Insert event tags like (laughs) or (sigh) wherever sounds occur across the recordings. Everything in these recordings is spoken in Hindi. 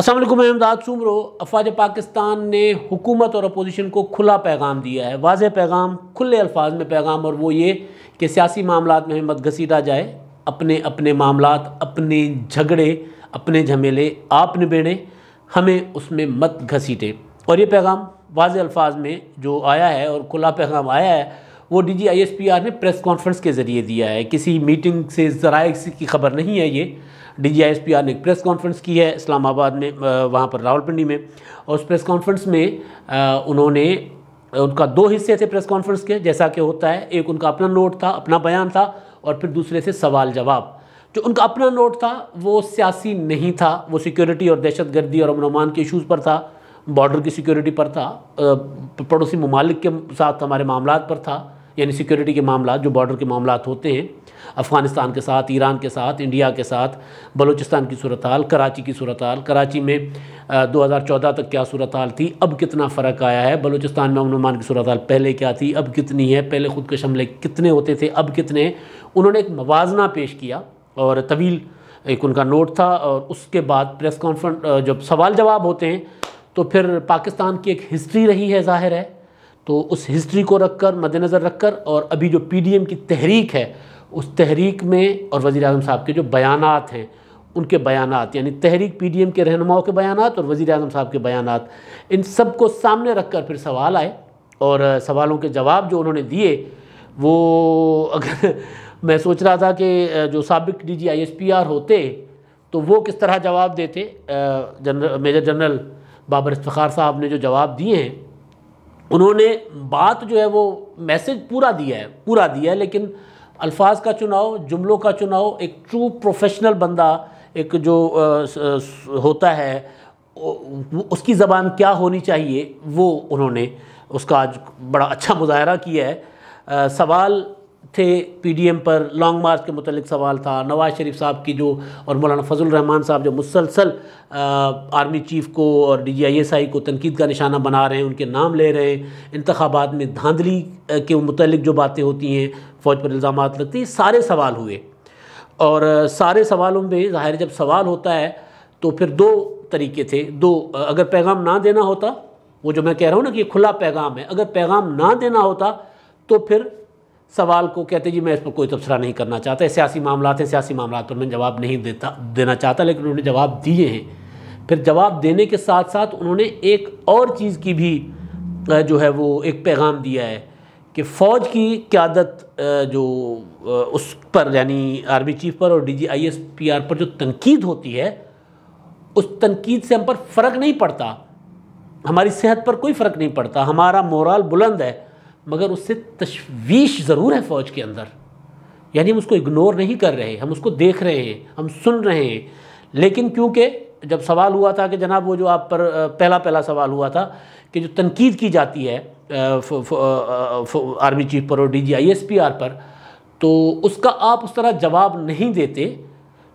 असलम अहमदाद सुमरो अफवाज पाकिस्तान ने हुकूमत और अपोजिशन को खुला पैगाम दिया है वाज पैगाम खुले अल्फाज में पैगाम और वो ये कि सियासी मामला में मत घसीटा जाए अपने अपने मामला अपने झगड़े अपने झमेले आप निबेड़े हमें उसमें मत घसीटें और ये पैगाम वाज अल्फाज में जो आया है और खुला पैगाम आया है वो D G I S P R ने प्रेस कॉन्फ्रेंस के ज़रिए दिया है किसी मीटिंग से ज़रा की खबर नहीं है ये डीजीआईएसपीआर ने एक प्रेस कॉन्फ्रेंस की है इस्लामाबाद में वहाँ पर रावलपिंडी में और उस प्रेस कॉन्फ्रेंस में उन्होंने उनका दो हिस्से थे प्रेस कॉन्फ्रेंस के जैसा कि होता है एक उनका अपना नोट था अपना बयान था और फिर दूसरे से सवाल जवाब जो उनका अपना नोट था वो सियासी नहीं था वो सिक्योरिटी और दहशतगर्दी और अमन अमान के इशूज़ पर था बॉर्डर की सिक्योरिटी पर था पड़ोसी ममालिक के साथ हमारे मामला पर था यानी सिक्योरिटी के मामला जो बॉर्डर के मामला होते हैं अफ़गानिस्तान के साथ ईरान के साथ इंडिया के साथ बलूचिस्तान की सूरत हाल कराची की सूरत हाल कराची में दो हज़ार चौदह तक क्या सूरत हाल थी अब कितना फ़र्क आया है बलूचिस्तान में अमनुमान की सूरत हाल पहले क्या थी अब कितनी है पहले खुद के हमले कितने होते थे अब कितने उन्होंने एक मवाजना पेश किया और तवील एक उनका नोट था और उसके बाद प्रेस कॉन्फ्रेंस जब सवाल जवाब होते हैं तो फिर पाकिस्तान की एक हिस्ट्री रही है जाहिर है तो उस हिस्ट्री को रख कर मद्देनज़र रख कर और अभी जो पी डी एम की तहरीक है उस तहरीक में और वज़ी अजम साहब के जो बयान हैं उनके बयान यानी तहरीक पी डी एम के रहनुमाओं के बयान और वज़ी अजम साहब के बयान इन सब को सामने रख कर फिर सवाल आए और सवालों के जवाब जो उन्होंने दिए वो (laughs) अगर मैं सोच रहा था कि जो सबक D G I S P R होते तो वो किस तरह जवाब देते जनरल मेजर जनरल बाबर इफ्तार साहब ने जो जवाब दिए हैं उन्होंने बात जो है वो मैसेज पूरा दिया है पूरा दिया है लेकिन अल्फाज का चुनाव जुमलों का चुनाव एक ट्रू प्रोफेशनल बंदा एक जो होता है उसकी ज़बान क्या होनी चाहिए वो उन्होंने उसका आज बड़ा अच्छा मुजाहरा किया है आ, सवाल थे पीडीएम पर लॉन्ग मार्च के मतलब सवाल था नवाज़ शरीफ साहब की जो और मौलाना फजल रहमान साहब जो मुसलसल आर्मी चीफ़ को और D G I S I को तनकीद का निशाना बना रहे हैं उनके नाम ले रहे हैं इंतबात में धांधली के मतलब जो बातें होती हैं फ़ौज पर इल्ज़ाम लगते हैं सारे सवाल हुए और सारे सवालों में ज़ाहिर जब सवाल होता है तो फिर दो तरीके थे दो अगर पैगाम ना देना होता वो जो मैं कह रहा हूँ ना कि खुला पैगाम है अगर पैगाम ना देना होता तो फिर सवाल को कहते जी मैं इस पर कोई तबसरा नहीं करना चाहता सियासी मामला हैं सियासी मामला पर मैं जवाब नहीं देता देना चाहता लेकिन उन्होंने जवाब दिए हैं फिर जवाब देने के साथ साथ उन्होंने एक और चीज़ की भी जो है वो एक पैगाम दिया है कि फ़ौज की क्यादत जो उस पर यानी आर्मी चीफ पर और D G I S P R पर जो तनकीद होती है उस तनकीद से हम पर फ़र्क नहीं पड़ता हमारी सेहत पर कोई फ़र्क नहीं पड़ता हमारा मोराल बुलंद है मगर उससे तशवीश ज़रूर है फ़ौज के अंदर यानी हम उसको इग्नोर नहीं कर रहे हम उसको देख रहे हैं हम सुन रहे हैं लेकिन क्योंकि जब सवाल हुआ था कि जनाब वो जो आप पर पहला पहला सवाल हुआ था कि जो तनकीद की जाती है आर्मी चीफ पर और D G I S P R पर तो उसका आप उस तरह जवाब नहीं देते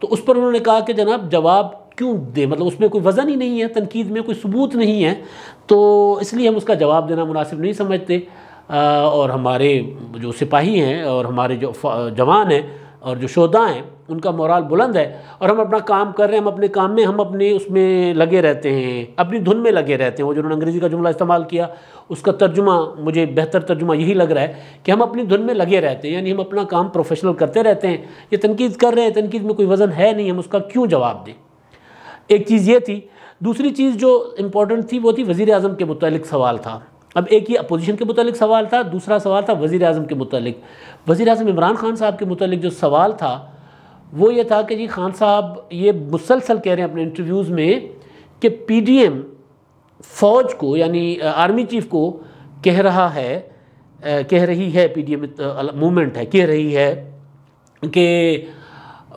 तो उस पर उन्होंने कहा कि जनाब जवाब क्यों दे मतलब उसमें कोई वज़न ही नहीं है तनकीद में कोई सबूत नहीं है तो इसलिए हम उसका जवाब देना मुनासिब नहीं समझते और हमारे जो सिपाही हैं और हमारे जो जवान हैं और जो शोधा हैं उनका मोराल बुलंद है और हम अपना काम कर रहे हैं हम अपने काम में हम अपने उसमें लगे रहते हैं अपनी धुन में लगे रहते हैं वो जिन्होंने अंग्रेज़ी का जुमला इस्तेमाल किया उसका तर्जुमा मुझे बेहतर तर्जुमा यही लग रहा है कि हम अपनी धुन में लगे रहते हैं यानी हम अपना काम प्रोफेशनल करते रहते हैं ये तनकीद कर रहे हैं तनकीद में कोई वज़न है नहीं हम उसका क्यों जवाब दें एक चीज़ ये थी दूसरी चीज़ जो इम्पोर्टेंट थी वो थी वज़ी अजम के मुतल सवाल था अब एक ही अपोजिशन के मुतलिक सवाल था दूसरा सवाल था वज़ी अजम के मुतलिक वज़ी अजम इमरान खान साहब के मतलब जो सवाल था वो ये था कि जी खान साहब ये मुसलसल कह रहे हैं अपने इंटरव्यूज़ में कि पी डी एम फ़ौज को यानी आर्मी चीफ को कह रहा है कह रही है पी डी एम मूवमेंट है कह रही है कि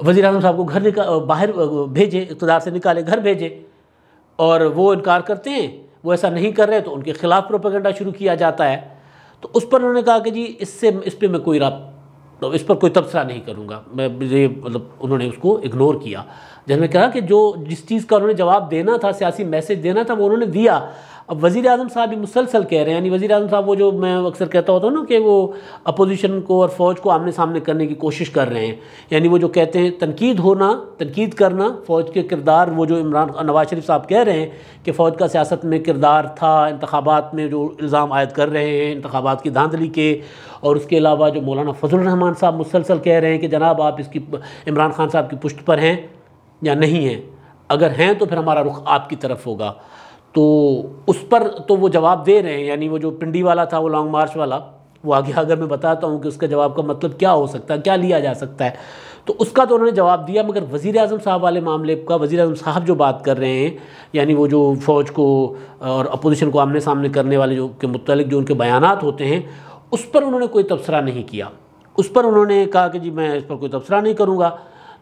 वज़ी अजम साहब को घर निकाल बाहर भेजे इकतदार से निकाले घर भेजे और वो इनकार करते हैं वो ऐसा नहीं कर रहे तो उनके खिलाफ प्रोपेगेंडा शुरू किया जाता है तो उस पर उन्होंने कहा कि जी इससे इस पर मैं कोई रात तो इस पर कोई तबसरा नहीं करूँगा मैं ये मतलब उन्होंने उसको इग्नोर किया जिन्होंने कहा कि जो जिस चीज़ का उन्होंने जवाब देना था सियासी मैसेज देना था वो उन्होंने दिया अब वज़ी अजम साहब भी मुसलसल कह रहे हैं यानी वज़ी अजम साहब वो जो मैं अक्सर कहता होता हूँ ना कि वो अपोजिशन को और फ़ौज को आमने सामने करने की कोशिश कर रहे हैं यानी वो जो कहते हैं तनकीद होना तनकीद करना फ़ौज के किरदार वो जो इमरान नवाज शरीफ साहब कह रहे हैं कि फ़ौज का सियासत में किरदार था इंतबात में जो इल्ज़ाम आयद कर रहे हैं इंतबात की धांधली के और उसके अलावा जो मौलाना फजल रहमान साहब मुसलसल कह रहे हैं कि जनाब आप इसकी इमरान खान साहब की पुष्ट पर हैं या नहीं है अगर हैं तो फिर हमारा रुख आपकी तरफ होगा तो उस पर तो वो जवाब दे रहे हैं यानी वो जो पिंडी वाला था वो लॉन्ग मार्च वाला वो आगे (laughs) अगर मैं बताता हूँ कि उसका जवाब का मतलब क्या हो सकता है क्या लिया जा सकता है तो उसका तो उन्होंने जवाब दिया मगर वज़ी अजम साहब वाले मामले का वज़ी अजम साहब जो बात कर रहे हैं यानी वो जो फ़ौज को और अपोजिशन को आमने सामने करने वाले जो के मुतल जो उनके बयान होते हैं उस पर उन्होंने कोई तबसरा नहीं किया उस पर उन्होंने कहा कि जी मैं इस पर कोई तबसरा नहीं करूँगा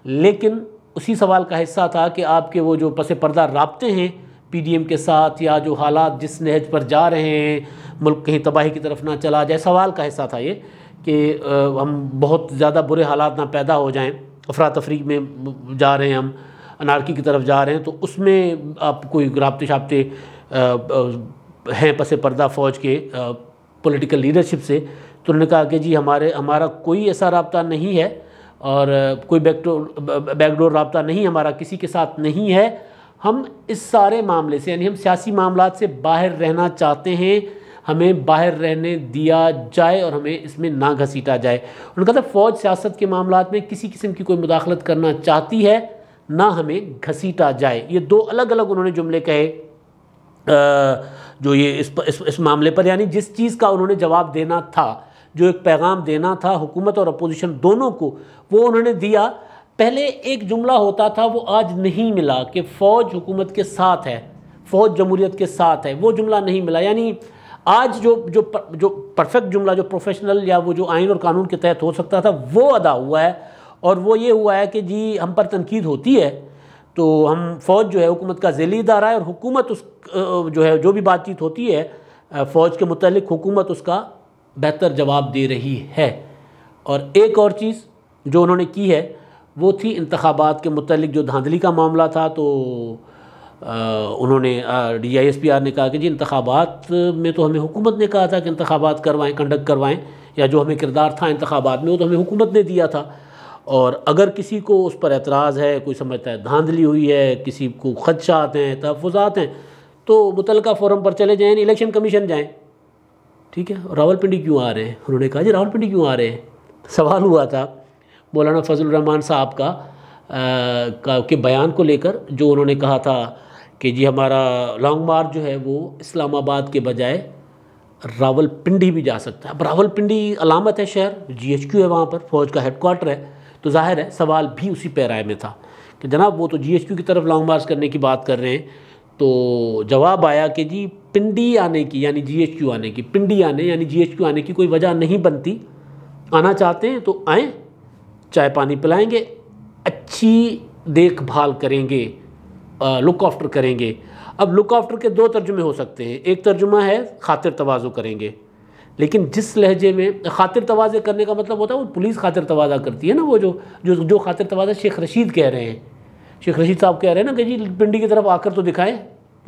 लेकिन उसी सवाल का हिस्सा था कि आपके वो जो पसे पर्दा रबते हैं पीडीएम के साथ या जो हालात जिस नहज पर जा रहे हैं मुल्क कहीं तबाही की तरफ ना चला जाए सवाल का हिस्सा था ये कि हम बहुत ज़्यादा बुरे हालात ना पैदा हो जाएं अफरा तफरी में जा रहे हैं हम अनारकी की तरफ जा रहे हैं तो उसमें आप कोई रबते शाबते हैं पसे पर्दा फ़ौज के पॉलिटिकल लीडरशिप से तो उन्होंने कहा कि जी हमारे हमारा कोई ऐसा रबता नहीं है और कोई बैकडोर बैकडोर रबता नहीं हमारा किसी के साथ नहीं है हम इस सारे मामले से यानी हम सियासी मामला से बाहर रहना चाहते हैं हमें बाहर रहने दिया जाए और हमें इसमें ना घसीटा जाए उनका कहता तो था फ़ौज सियासत के मामला में किसी किस्म की कोई मुदाखलत करना चाहती है ना हमें घसीटा जाए ये दो अलग अलग उन्होंने जुमले कहे जो ये इस, इस, इस मामले पर यानी जिस चीज़ का उन्होंने जवाब देना था जो एक पैगाम देना था हुकूमत और अपोजिशन दोनों को वो उन्होंने दिया पहले एक जुमला होता था वो आज नहीं मिला कि फ़ौज हुकूमत के साथ है फ़ौज जमहूरीत के साथ है वो जुमला नहीं मिला यानी आज जो जो पर, जो परफेक्ट जुमला जो प्रोफेशनल या वो जो आइन और कानून के तहत हो सकता था वो अदा हुआ है और वो ये हुआ है कि जी हम पर तनकीद होती है तो हम फ़ौज जो है हुकूमत का जैली इदारा है और हुकूमत उस जो है जो भी बातचीत होती है फ़ौज के मतलब हुकूमत उसका बेहतर जवाब दे रही है और एक और चीज़ जो उन्होंने की है वो थी इंतबात के मतलब जो धांधली का मामला था तो आ, उन्होंने D I S P R ने कहा कि जी इंतबात में तो हमें हुकूमत ने कहा था कि इंतबात करवाएँ कंडक्ट करवाएँ या जो हमें किरदार था इंतबात में वो तो हमें हुकूमत ने दिया था और अगर किसी को उस पर एतराज़ है कोई समझता है धांधली हुई है किसी को खदशात हैं तहफात हैं तो मुतलक़ा फ़ोरम पर चले जाएँ इलेक्शन कमीशन जाएँ ठीक है रावलपिंडी क्यों आ रहे हैं उन्होंने कहा जी रावलपिंडी क्यों आ रहे हैं सवाल हुआ था मौलाना फजल रहमान साहब का, आ, के बयान को लेकर जो उन्होंने कहा था कि जी हमारा लॉन्ग मार्च जो है वो इस्लामाबाद के बजाय रावलपिंडी भी जा सकता है अब रावलपिंडी अलामत है शहर जीएचक्यू है वहाँ पर फौज का हेडकोार्टर है तो जाहिर है सवाल भी उसी पैराए में था कि जनाब वो तो जीएचक्यू की तरफ लॉन्ग मार्च करने की बात कर रहे हैं तो जवाब आया कि जी पिंडी आने की यानी जी आने की पिंडी आने यानी जी आने की कोई वजह नहीं बनती आना चाहते हैं तो आए चाय पानी पिलाएंगे अच्छी देखभाल करेंगे लुक आफ्टर करेंगे अब लुक आफ्टर के दो तर्जुमे हो सकते हैं एक तर्जुमा है खातिर तोज़ो करेंगे लेकिन जिस लहजे में खातिर तोज़े करने का मतलब होता है वो पुलिस खातिर तोज़ा करती है ना वो जो जो जो खातिर तोज़ा शेख रशीद कह रहे हैं शेख रशीद साहब कह रहे हैं ना कि जी पिंडी की तरफ आकर तो दिखाएं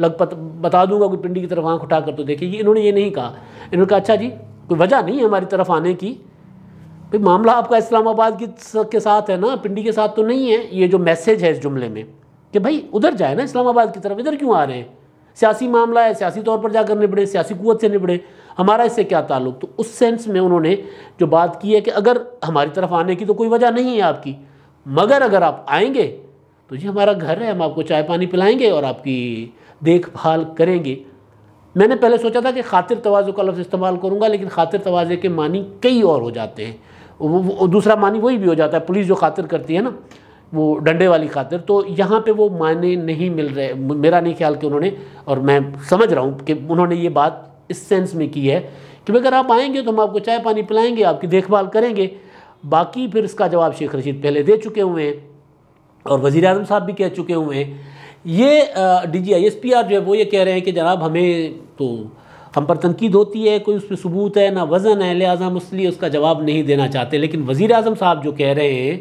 लग पत, बता दूंगा कोई पिंडी की तरफ आंख उठा कर तो देखेगी इन्होंने ये नहीं कहा इन्होंने कहा अच्छा जी कोई वजह नहीं है हमारी तरफ आने की भाई मामला आपका इस्लामाबाद की के साथ है ना पिंडी के साथ तो नहीं है ये जो मैसेज है इस जुमले में कि भाई उधर जाए ना इस्लामाबाद की तरफ इधर क्यों आ रहे हैं सियासी मामला है सियासी तौर पर जाकर निबड़े सियासी कुत से निबड़े हमारा इससे क्या ताल्लुक तो उस सेंस में उन्होंने जो बात की है कि अगर हमारी तरफ आने की तो कोई वजह नहीं है आपकी मगर अगर आप आएंगे तो ये हमारा घर है हम आपको चाय पानी पिलाएंगे और आपकी देखभाल करेंगे मैंने पहले सोचा था कि खातिर तोज़ो का लफ्ज़ इस्तेमाल करूँगा लेकिन खातिर तोज़े के मानी कई और हो जाते हैं वो, वो दूसरा मानी वही भी हो जाता है पुलिस जो खातिर करती है ना वो डंडे वाली खातिर तो यहाँ पे वो माने नहीं मिल रहे मेरा नहीं ख्याल कि उन्होंने और मैं समझ रहा हूँ कि उन्होंने ये बात इस सेंस में की है कि अगर आप आएंगे तो हम आपको चाय पानी पिलाएंगे आपकी देखभाल करेंगे बाकी फिर इसका जवाब शेख रशीद पहले दे चुके हुए हैं और वज़ी अजम साहब भी कह चुके हुए हैं ये D G I S P R जो है वो ये कह रहे हैं कि जनाब हमें तो हम पर तनकीद होती है कोई उस पर सबूत है ना वज़न है लिहाजा हम उसका जवाब नहीं देना चाहते लेकिन वज़ी अजम साहब जो कह रहे हैं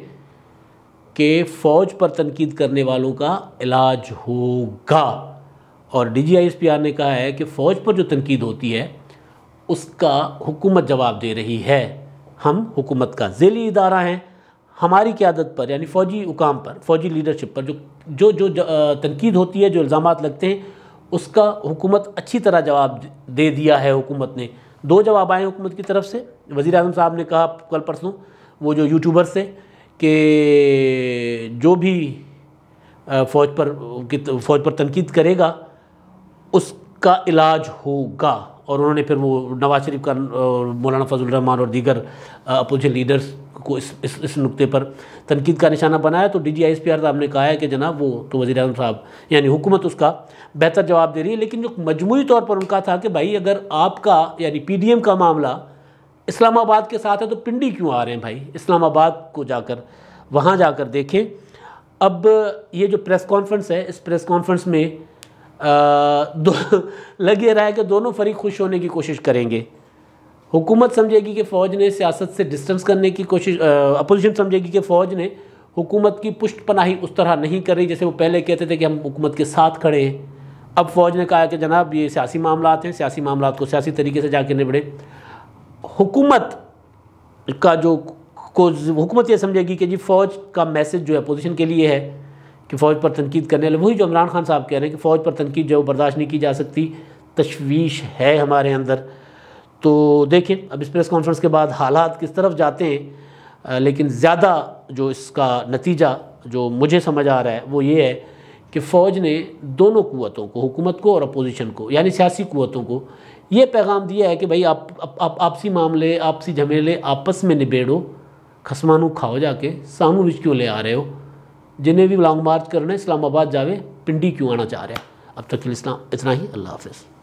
कि फ़ौज पर तनकीद करने वालों का इलाज होगा और D G I S P R ने कहा है कि फ़ौज पर जो तनकीद होती है उसका हुकूमत जवाब दे रही है हम हुकूमत का झेली इदारा हैं हमारी क्यादत पर यानी फ़ौजी हुकाम पर फ़ौजी लीडरशिप पर जो जो जो, जो तनकीद होती है जो इल्ज़ाम लगते हैं उसका हुकूमत अच्छी तरह जवाब दे दिया है हुकूमत ने दो जवाब आए हुकूमत की तरफ से वज़ी अजम साहब ने कहा कल परसों वो जो यूट्यूबर से कि जो भी फ़ौज पर फौज पर तनकीद करेगा उसका इलाज होगा और उन्होंने फिर वो नवाज शरीफ का मौलाना फजल रहमान और दीगर अपोजिशन लीडर्स को इस इस इस नुकते पर तनकीद का निशाना बनाया तो D G I S P R साहब ने कहा है कि जनाब वो तो वजी अजम साहब यानी हुकूमत उसका बेहतर जवाब दे रही है लेकिन जो मजमू तौर पर उनका था कि भाई अगर आपका यानी पी डी एम का मामला इस्लामाबाद के साथ है तो पिंडी क्यों आ रहे हैं भाई इस्लामाबाद को जाकर वहाँ जाकर देखें अब ये जो प्रेस कॉन्फ्रेंस है इस प्रेस कॉन्फ्रेंस में लग ये रहा है कि दोनों फरीक खुश होने की कोशिश करेंगे हुकूमत समझेगी कि फ़ौज ने सियासत से डिस्टेंस करने की कोशिश अपोजिशन समझेगी कि फ़ौज ने हुकूमत की पुष्ट पनाही उस तरह नहीं कर रही जैसे वो पहले कहते थे कि हम हुकूमत के साथ खड़े हैं अब फ़ौज ने कहा कि जनाब ये सियासी मामला हैं सियासी मामला को सियासी तरीके से जाके निबड़े हुकूमत का जो को हुकूमत ये समझेगी कि जी फ़ौज का मैसेज जो है अपोजिशन के लिए है कि फ़ौज पर तनकीद करने वाले वही जो इमरान खान साहब कह रहे हैं कि फ़ौज पर तनकीद जो बर्दाश्त नहीं की जा सकती तशवीश है हमारे अंदर तो देखें अब इस प्रेस कॉन्फ्रेंस के बाद हालात किस तरफ जाते हैं लेकिन ज़्यादा जो इसका नतीजा जो मुझे समझ आ रहा है वो ये है कि फ़ौज ने दोनों कुतों को हुकूमत को और अपोजिशन को यानी सियासी कुतों को ये पैगाम दिया है कि भाई आप आपसी आप, मामले आपसी झमेले आपस में निबेड़ो खसमानू खाओ जाके सामू रिश्तों ले आ रहे हो जिन्हें भी लॉन्ग मार्च करना है इस्लामाबाद जावे पिंडी क्यों आना चाह रहे हैं अब तक के इतना ही अल्लाह हाफिज़